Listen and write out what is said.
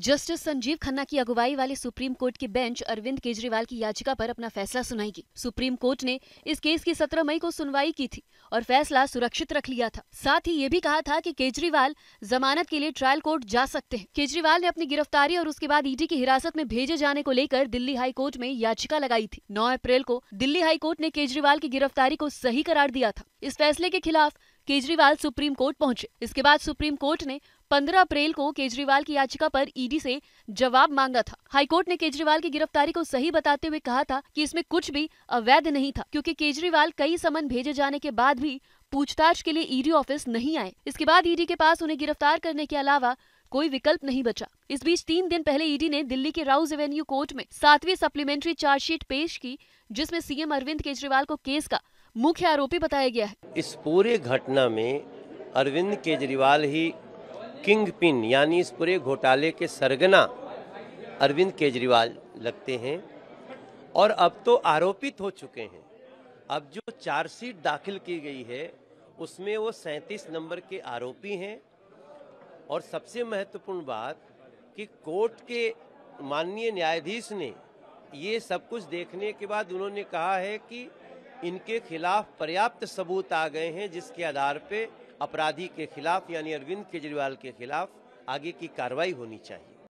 justice Sanjeev Khanna की अगुवाई वाली सुप्रीम कोर्ट की बेंच अरविंद केजरीवाल की याचिका पर अपना फैसला सुनाएगी सुप्रीम कोर्ट ने इस केस की 17 मई को सुनवाई की थी और फैसला सुरक्षित रख लिया था साथ ही ये भी कहा था कि केजरीवाल जमानत के लिए ट्रायल कोर्ट जा सकते हैं केजरीवाल ने अपनी गिरफ्तारी और उसके बाद ईडी की हिरासत में भेजे जाने को लेकर दिल्ली हाई कोर्ट में याचिका लगाई थी नौ अप्रैल को दिल्ली हाई कोर्ट ने केजरीवाल की गिरफ्तारी को सही करार दिया था इस फैसले के खिलाफ केजरीवाल सुप्रीम कोर्ट पहुंचे इसके बाद सुप्रीम कोर्ट ने 15 अप्रैल को केजरीवाल की याचिका पर ईडी से जवाब मांगा था हाईकोर्ट ने केजरीवाल की गिरफ्तारी को सही बताते हुए कहा था कि इसमें कुछ भी अवैध नहीं था क्योंकि केजरीवाल कई समन भेजे जाने के बाद भी पूछताछ के लिए ईडी ऑफिस नहीं आए इसके बाद ईडी के पास उन्हें गिरफ्तार करने के अलावा कोई विकल्प नहीं बचा इस बीच तीन दिन पहले ईडी ने दिल्ली के राउज एवेन्यू कोर्ट में सातवीं सप्लीमेंट्री चार्जशीट पेश की जिसमें सीएम अरविंद केजरीवाल को केस का मुख्य आरोपी बताया गया है इस पूरे घटना में अरविंद केजरीवाल ही किंग पिन यानी इस पूरे घोटाले के सरगना अरविंद केजरीवाल लगते हैं और अब तो आरोपित हो चुके हैं अब जो चार्जशीट दाखिल की गई है उसमें वो सैंतीस नंबर के आरोपी हैं और सबसे महत्वपूर्ण बात कि कोर्ट के माननीय न्यायाधीश ने ये सब कुछ देखने के बाद उन्होंने कहा है कि इनके खिलाफ पर्याप्त सबूत आ गए हैं जिसके आधार पे अपराधी के खिलाफ यानी अरविंद केजरीवाल के खिलाफ आगे की कार्रवाई होनी चाहिए